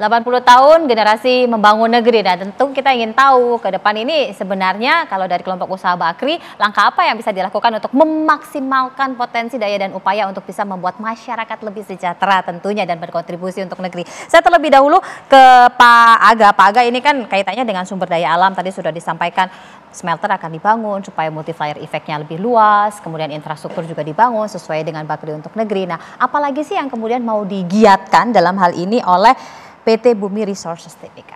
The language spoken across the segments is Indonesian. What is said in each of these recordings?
80 tahun generasi membangun negeri. Nah, tentu kita ingin tahu ke depan ini sebenarnya kalau dari kelompok usaha Bakri, langkah apa yang bisa dilakukan untuk memaksimalkan potensi daya dan upaya untuk bisa membuat masyarakat lebih sejahtera tentunya dan berkontribusi untuk negeri. Saya terlebih dahulu ke Pak Aga. Pak Aga ini kan kaitannya dengan sumber daya alam tadi sudah disampaikan smelter akan dibangun supaya multiplier efeknya lebih luas, kemudian infrastruktur juga dibangun sesuai dengan Bakri untuk negeri. Nah, apalagi sih yang kemudian mau digiatkan dalam hal ini oleh PT Bumi Resources Tbk?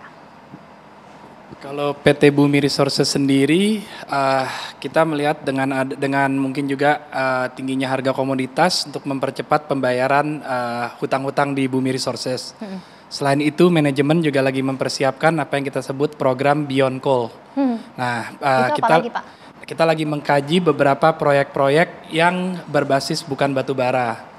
Kalau PT Bumi Resources sendiri, uh, kita melihat dengan dengan mungkin juga uh, tingginya harga komoditas untuk mempercepat pembayaran hutang ah, hutang-hutang di Bumi Resources. Hmm. Selain itu, manajemen juga lagi mempersiapkan apa yang kita sebut program Beyond Coal. Hmm. Nah, uh, kita lagi, kita lagi mengkaji beberapa proyek-proyek yang berbasis bukan batu bara.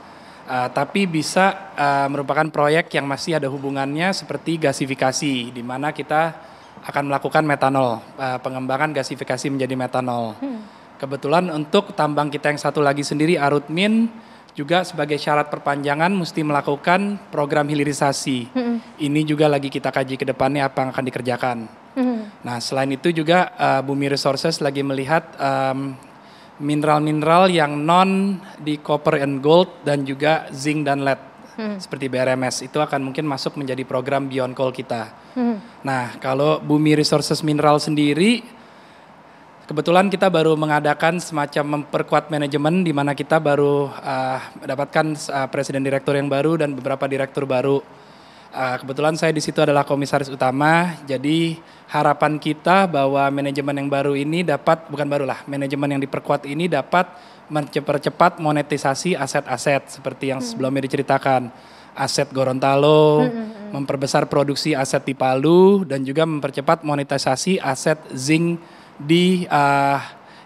Uh, tapi bisa uh, merupakan proyek yang masih ada hubungannya seperti gasifikasi, di mana kita akan melakukan metanol, uh, pengembangan gasifikasi menjadi metanol. Hmm. Kebetulan untuk tambang kita yang satu lagi sendiri, Arutmin, juga sebagai syarat perpanjangan mesti melakukan program hilirisasi. Hmm. Ini juga lagi kita kaji ke depannya apa yang akan dikerjakan. Hmm. Nah, selain itu juga uh, Bumi Resources lagi melihat um, mineral-mineral yang non di copper and gold dan juga zinc dan lead. Hmm. Seperti BRMS itu akan mungkin masuk menjadi program Beyond Coal kita. Hmm. Nah, kalau Bumi Resources Mineral sendiri kebetulan kita baru mengadakan semacam memperkuat manajemen di mana kita baru uh, ah, mendapatkan uh, ah, presiden direktur yang baru dan beberapa direktur baru. Eh, kebetulan saya di situ adalah komisaris utama, jadi harapan kita bahwa manajemen yang baru ini dapat, bukan barulah, manajemen yang diperkuat ini dapat mempercepat monetisasi aset-aset seperti yang hmm. sebelumnya diceritakan. Aset Gorontalo, hmm, hmm, memperbesar produksi aset di Palu, dan juga mempercepat monetisasi aset zinc di uh,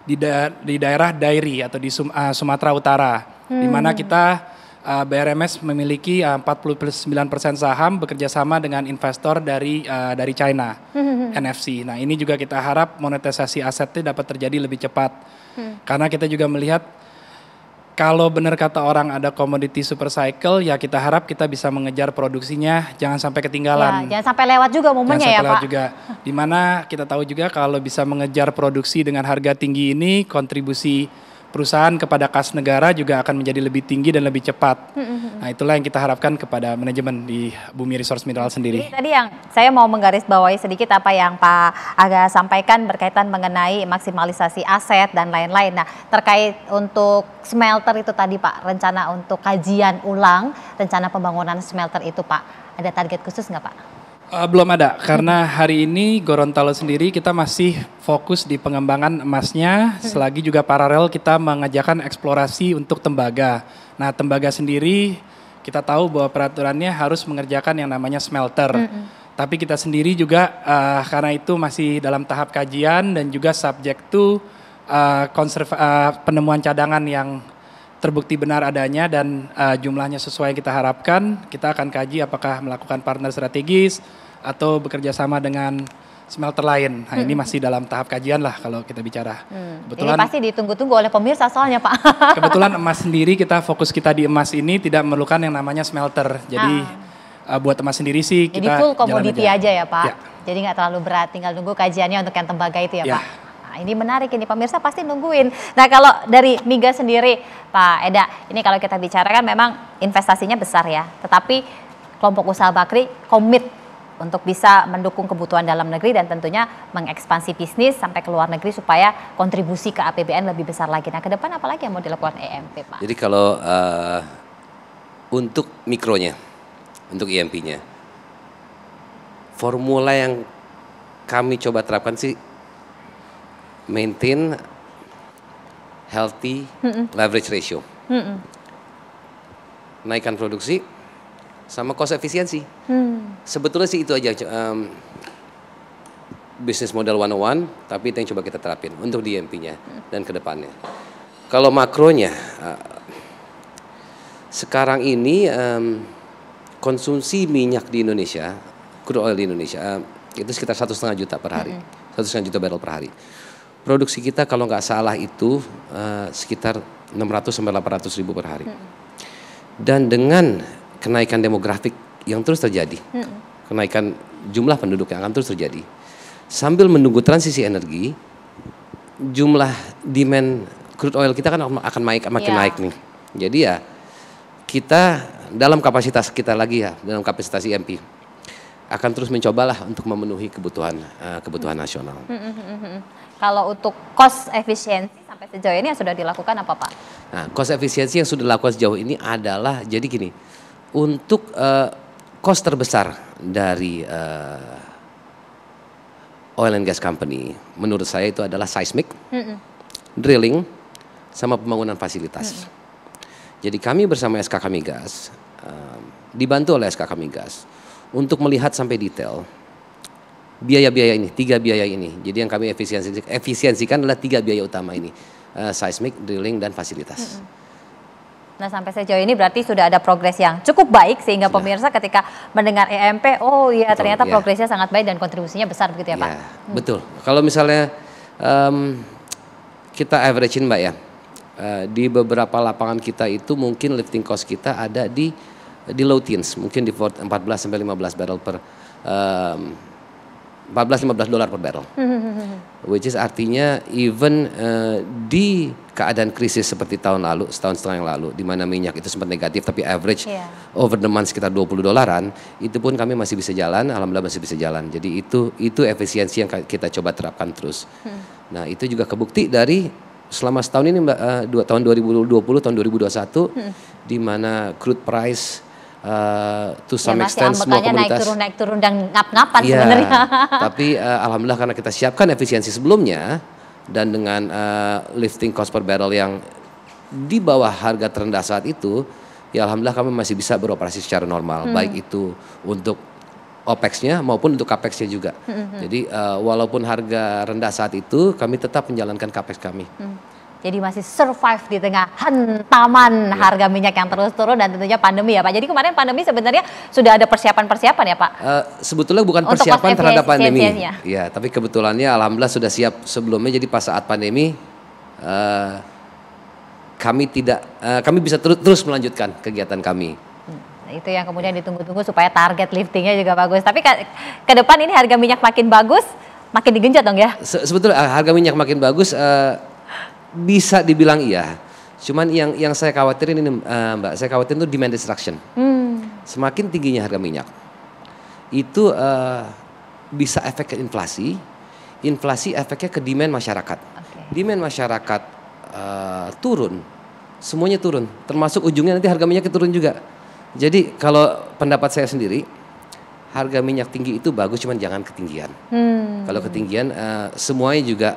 di, da di daerah Dairi atau di Sum uh, Sumatera Utara, hmm. di mana kita uh, eh, BRMS memiliki eh, uh, 49% saham bekerja sama dengan investor dari uh, dari China hmm. NFC. Nah, ini juga kita harap monetisasi asetnya dapat terjadi lebih cepat. Hmm. Karena kita juga melihat kalau benar kata orang ada commodity super cycle, ya kita harap kita bisa mengejar produksinya, jangan sampai ketinggalan. Ya, jangan sampai lewat juga momennya jangan ya, sampai ya lewat Pak. juga. Dimana kita tahu juga kalau bisa mengejar produksi dengan harga tinggi ini, kontribusi perusahaan kepada kas negara juga akan menjadi lebih tinggi dan lebih cepat. Hmm, hmm, hmm. Nah itulah yang kita harapkan kepada manajemen di Bumi Resource Mineral sendiri. Jadi tadi yang saya mau menggarisbawahi sedikit apa yang Pak Aga sampaikan berkaitan mengenai maksimalisasi aset dan lain-lain. Nah terkait untuk smelter itu tadi Pak, rencana untuk kajian ulang rencana pembangunan smelter itu Pak, ada target khusus nggak Pak? Uh, belum ada, karena hari ini Gorontalo sendiri kita masih fokus di pengembangan emasnya, selagi juga paralel kita mengajakkan eksplorasi untuk tembaga. Nah, tembaga sendiri kita tahu bahwa peraturannya harus mengerjakan yang namanya smelter. Mm -hmm. Tapi kita sendiri juga uh, karena itu masih dalam tahap kajian dan juga subjek to uh, uh, penemuan cadangan yang terbukti benar adanya dan uh, jumlahnya sesuai yang kita harapkan, kita akan kaji apakah melakukan partner strategis atau bekerja sama dengan smelter lain. Nah, ini hmm. masih dalam tahap kajian lah kalau kita bicara. Hmm. Kebetulan ini pasti ditunggu-tunggu oleh pemirsa soalnya, Pak. kebetulan emas sendiri kita fokus kita di emas ini tidak memerlukan yang namanya smelter. Jadi ah. uh, buat emas sendiri sih kita Jadi full komoditi aja. aja ya, Pak. Ya. Jadi nggak terlalu berat, tinggal nunggu kajiannya untuk yang tembaga itu ya, ya. Pak. Nah, ini menarik ini pemirsa pasti nungguin. Nah, kalau dari Miga sendiri, Pak Eda, ini kalau kita bicara kan memang investasinya besar ya. Tetapi kelompok usaha Bakri komit untuk bisa mendukung kebutuhan dalam negeri dan tentunya mengekspansi bisnis sampai ke luar negeri supaya kontribusi ke APBN lebih besar lagi. Nah, ke depan apalagi yang mau dilakukan EMP, Pak? Jadi kalau uh, untuk mikronya, untuk IMP-nya, e formula yang kami coba terapkan sih maintain healthy mm -mm. leverage ratio. mm -mm. Naikkan produksi sama cost efisiensi. Mm. Sebetulnya sih itu aja um, bisnis model 101 tapi itu yang coba kita terapin untuk DMP-nya mm. dan kedepannya. Kalau makronya uh, sekarang ini um, konsumsi minyak di Indonesia, crude oil di Indonesia uh, itu sekitar satu setengah juta per hari, satu mm-hmm. setengah juta barrel per hari produksi kita kalau nggak salah itu uh, sekitar 600 sampai 800 ribu per hari. Hmm. Dan dengan kenaikan demografik yang terus terjadi, hmm. kenaikan jumlah penduduk yang akan terus terjadi, sambil menunggu transisi energi, jumlah demand crude oil kita kan akan naik makin yeah. naik nih. Jadi ya kita dalam kapasitas kita lagi ya dalam kapasitas IMP akan terus mencobalah untuk memenuhi kebutuhan uh, kebutuhan nasional. Hmm, hmm. hmm kalau untuk cost efisiensi sampai sejauh ini yang sudah dilakukan apa Pak? Nah, cost efisiensi yang sudah dilakukan sejauh ini adalah jadi gini, untuk uh, cost terbesar dari uh, oil and gas company menurut saya itu adalah seismic, mm -mm. drilling, sama pembangunan fasilitas. Mm -mm. Jadi kami bersama SKK Migas, uh, eh, dibantu oleh SKK Migas untuk melihat sampai detail biaya-biaya ini, tiga biaya ini. Jadi yang kami efisiensi, efisiensikan adalah tiga biaya utama ini, uh, seismik, drilling, dan fasilitas. Hmm. Nah sampai sejauh ini berarti sudah ada progres yang cukup baik sehingga sudah. pemirsa ketika mendengar EMP, oh ya betul, ternyata ya. progresnya sangat baik dan kontribusinya besar begitu ya, ya Pak. Hmm. Betul. Kalau misalnya um, kita averagein Mbak ya, uh, di beberapa lapangan kita itu mungkin lifting cost kita ada di di low teens, mungkin di 14 sampai 15 barrel per um, 14-15 dolar per barrel. Which is artinya even uh, di keadaan krisis seperti tahun lalu, setahun setengah yang lalu, di mana minyak itu sempat negatif tapi average yeah. over the month sekitar 20 dolaran, itu pun kami masih bisa jalan, alhamdulillah masih bisa jalan. Jadi itu itu efisiensi yang kita coba terapkan terus. Hmm. Nah itu juga kebukti dari selama setahun ini mbak, uh, dua, tahun 2020, tahun 2021, hmm. di mana crude price uh, to ya, some ya, extent semua komunitas naik turun naik turun dan ngap-ngapan ya, sebenarnya. Tapi uh, alhamdulillah karena kita siapkan efisiensi sebelumnya dan dengan uh, lifting cost per barrel yang di bawah harga terendah saat itu, ya alhamdulillah kami masih bisa beroperasi secara normal, hmm. baik itu untuk OPEX-nya maupun untuk CAPEX-nya juga. Hmm. hmm, hmm. Jadi uh, walaupun harga rendah saat itu, kami tetap menjalankan CAPEX kami. Hmm. Jadi masih survive di tengah hentaman ya. harga minyak yang terus turun dan tentunya pandemi ya Pak. Jadi kemarin pandemi sebenarnya sudah ada persiapan-persiapan ya Pak? Uh, sebetulnya bukan persiapan terhadap pandemi. Ya, iya, tapi kebetulannya alhamdulillah sudah siap sebelumnya. Jadi pas saat pandemi uh, kami tidak uh, kami bisa terus terus melanjutkan kegiatan kami hmm, itu yang kemudian ditunggu-tunggu supaya target liftingnya juga bagus. Tapi ke, ke depan ini harga minyak makin bagus, makin digenjot dong ya? Se sebetulnya harga minyak makin bagus, uh, bisa dibilang iya. Cuman yang yang saya khawatirin ini uh, Mbak, saya khawatirin itu demand destruction. Hmm. Semakin tingginya harga minyak itu uh, bisa efek ke inflasi. Inflasi efeknya ke demand masyarakat. Okay. Demand masyarakat uh, turun, semuanya turun, termasuk ujungnya nanti harga minyak turun juga. Jadi kalau pendapat saya sendiri, harga minyak tinggi itu bagus, cuman jangan ketinggian. Hmm. Kalau ketinggian, uh, semuanya juga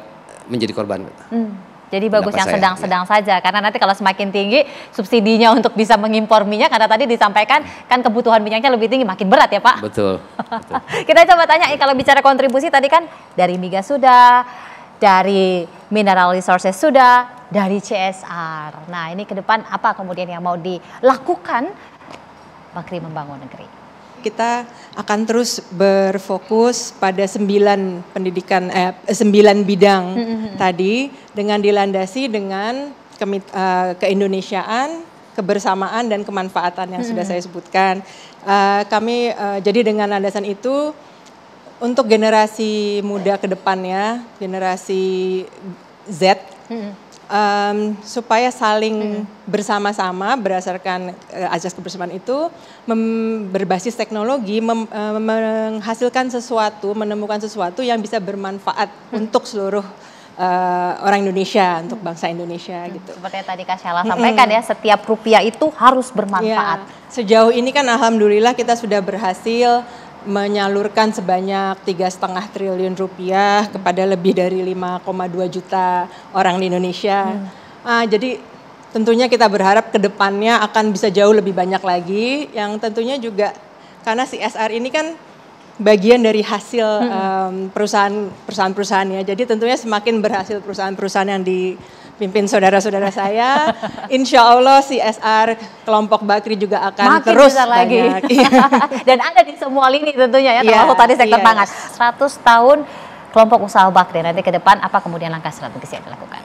menjadi korban. Hmm. Jadi bagus yang sedang-sedang ya. saja karena nanti kalau semakin tinggi subsidinya untuk bisa mengimpor minyak karena tadi disampaikan kan kebutuhan minyaknya lebih tinggi makin berat ya Pak. Betul. betul. Kita coba tanya eh, kalau bicara kontribusi tadi kan dari migas sudah, dari mineral resources sudah, dari CSR. Nah ini ke depan apa kemudian yang mau dilakukan Bakri membangun negeri? kita akan terus berfokus pada sembilan pendidikan eh, sembilan bidang mm -hmm. tadi dengan dilandasi dengan ke, uh, eh, keindonesiaan, kebersamaan dan kemanfaatan yang mm -hmm. sudah saya sebutkan. Uh, kami uh, jadi dengan landasan itu untuk generasi muda ke depannya, generasi Z mm -hmm um, supaya saling hmm. bersama-sama berdasarkan uh, azas kebersamaan itu mem, berbasis teknologi mem, uh, menghasilkan sesuatu, menemukan sesuatu yang bisa bermanfaat hmm. untuk seluruh uh, orang Indonesia hmm. untuk bangsa Indonesia hmm. gitu. Seperti yang tadi Kak sampaikan hmm. ya, setiap rupiah itu harus iya. bermanfaat. Ya. Sejauh ini kan alhamdulillah kita sudah berhasil menyalurkan sebanyak tiga setengah triliun rupiah kepada lebih dari 5,2 juta orang di Indonesia. Hmm. Uh, jadi tentunya kita berharap kedepannya akan bisa jauh lebih banyak lagi. Yang tentunya juga karena CSR ini kan bagian dari hasil hmm. perusahaan perusahaan-perusahaan ya. Jadi tentunya semakin berhasil perusahaan-perusahaan yang di pimpin saudara-saudara saya. Insya Allah CSR kelompok Bakri juga akan Makin terus besar lagi. Iya. Dan ada di semua lini tentunya ya, termasuk iya, tadi sektor yeah. pangan. 100 tahun kelompok usaha Bakri nanti ke depan apa kemudian langkah strategis yang dilakukan?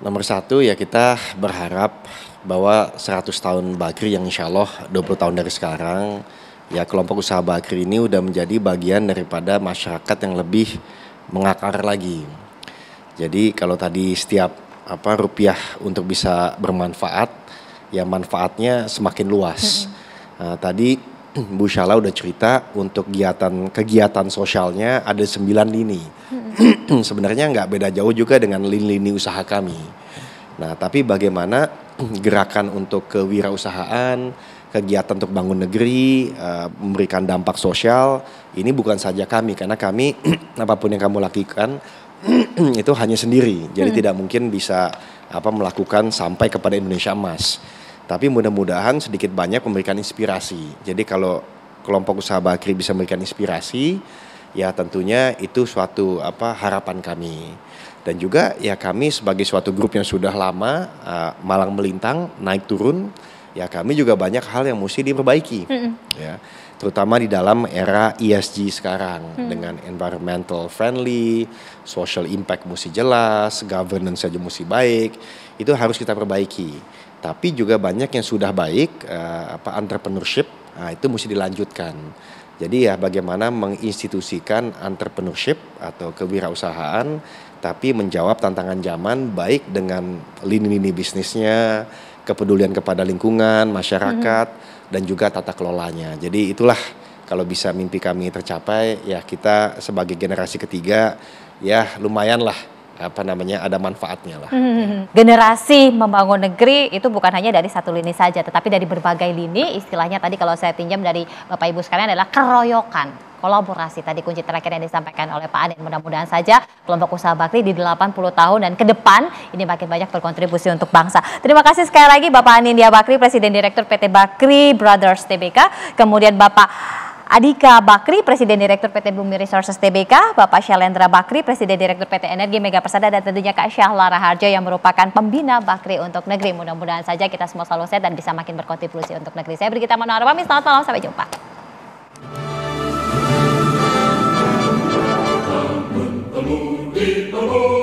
Nomor satu ya kita berharap bahwa 100 tahun Bakri yang insya Allah 20 tahun dari sekarang ya kelompok usaha Bakri ini udah menjadi bagian daripada masyarakat yang lebih mengakar lagi. Jadi kalau tadi setiap apa rupiah untuk bisa bermanfaat, ya manfaatnya semakin luas. hmm Nah, tadi Bu Shala udah cerita untuk kegiatan kegiatan sosialnya ada sembilan lini. hmm Sebenarnya nggak beda jauh juga dengan lini-lini usaha kami. Nah, tapi bagaimana gerakan untuk kewirausahaan, kegiatan untuk bangun negeri, eh, memberikan dampak sosial, ini bukan saja kami karena kami apapun yang kamu lakukan itu hanya sendiri, jadi hmm. tidak mungkin bisa apa melakukan sampai kepada Indonesia Emas. Tapi mudah-mudahan sedikit banyak memberikan inspirasi. Jadi kalau kelompok usaha Bakri bisa memberikan inspirasi, ya tentunya itu suatu apa harapan kami. Dan juga ya kami sebagai suatu grup yang sudah lama uh, malang melintang, naik turun, ya kami juga banyak hal yang mesti diperbaiki. Hmm. Ya terutama di dalam era ESG sekarang hmm. dengan environmental friendly, social impact mesti jelas, governance saja mesti baik, itu harus kita perbaiki. Tapi juga banyak yang sudah baik, uh, apa entrepreneurship, nah, itu mesti dilanjutkan. Jadi ya bagaimana menginstitusikan entrepreneurship atau kewirausahaan, tapi menjawab tantangan zaman baik dengan lini-lini bisnisnya, kepedulian kepada lingkungan, masyarakat. Hmm dan juga tata kelolanya. Jadi itulah kalau bisa mimpi kami tercapai ya kita sebagai generasi ketiga ya lumayan lah apa namanya ada manfaatnya lah. Hmm, hmm, hmm, generasi membangun negeri itu bukan hanya dari satu lini saja, tetapi dari berbagai lini. Istilahnya tadi kalau saya pinjam dari bapak ibu sekalian adalah keroyokan kolaborasi. Tadi kunci terakhir yang disampaikan oleh Pak Aden. Mudah-mudahan saja kelompok usaha Bakri di 80 tahun dan ke depan ini makin banyak berkontribusi untuk bangsa. Terima kasih sekali lagi Bapak Anindya Bakri, Presiden Direktur PT Bakri Brothers TBK. Kemudian Bapak Adika Bakri, Presiden Direktur PT Bumi Resources TBK, Bapak Shalendra Bakri, Presiden Direktur PT Energi Mega Persada, dan tentunya Kak Syahla Harjo yang merupakan pembina Bakri untuk negeri. Mudah-mudahan saja kita semua selalu sehat dan bisa makin berkontribusi untuk negeri. Saya Brigita Manohar pamit, selamat malam, sampai jumpa. Beat the bull.